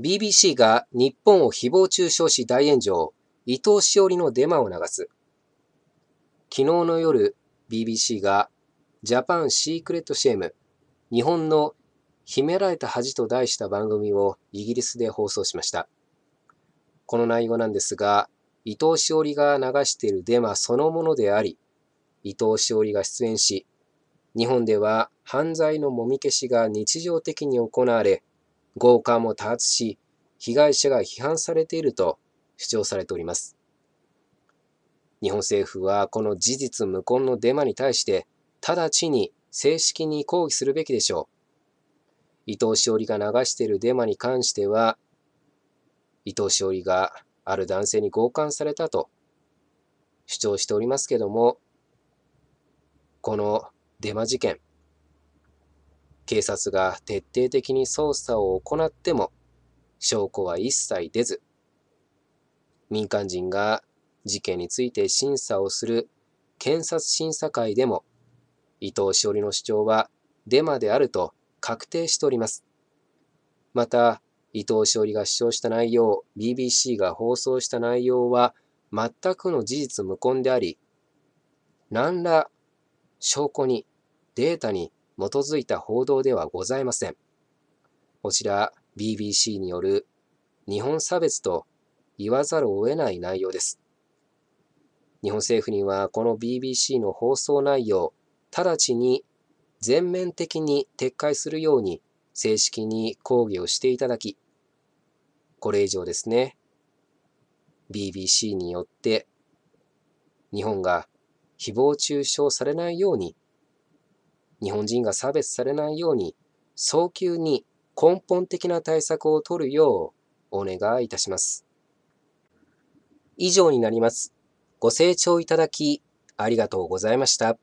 BBC が日本を誹謗中傷し大炎上、伊藤詩織のデマを流す。昨日の夜、BBC がジャパンシークレットシェーム、日本の秘められた恥と題した番組をイギリスで放送しました。この内容なんですが、伊藤詩織が流しているデマそのものであり、伊藤詩織が出演し、日本では犯罪のもみ消しが日常的に行われ、強姦も多発し、被害者が批判されていると主張されております。日本政府はこの事実無根のデマに対して直ちに正式に抗議するべきでしょう。伊藤詩織が流しているデマに関しては、伊藤詩織がある男性に強姦されたと主張しておりますけども、このデマ事件、警察が徹底的に捜査を行っても証拠は一切出ず民間人が事件について審査をする検察審査会でも伊藤詩織の主張はデマであると確定しております。また、伊藤詩織が主張した内容、BBC が放送した内容は全くの事実無根であり、何ら証拠にデータに基づいた報道ではございません。こちら BBC による日本差別と言わざるを得ない内容です。日本政府にはこの BBC の放送内容、直ちに全面的に撤回するように正式に抗議をしていただき、これ以上ですね、BBC によって日本が誹謗中傷されないように日本人が差別されないように早急に根本的な対策を取るようお願いいたします。以上になります。ご清聴いただきありがとうございました。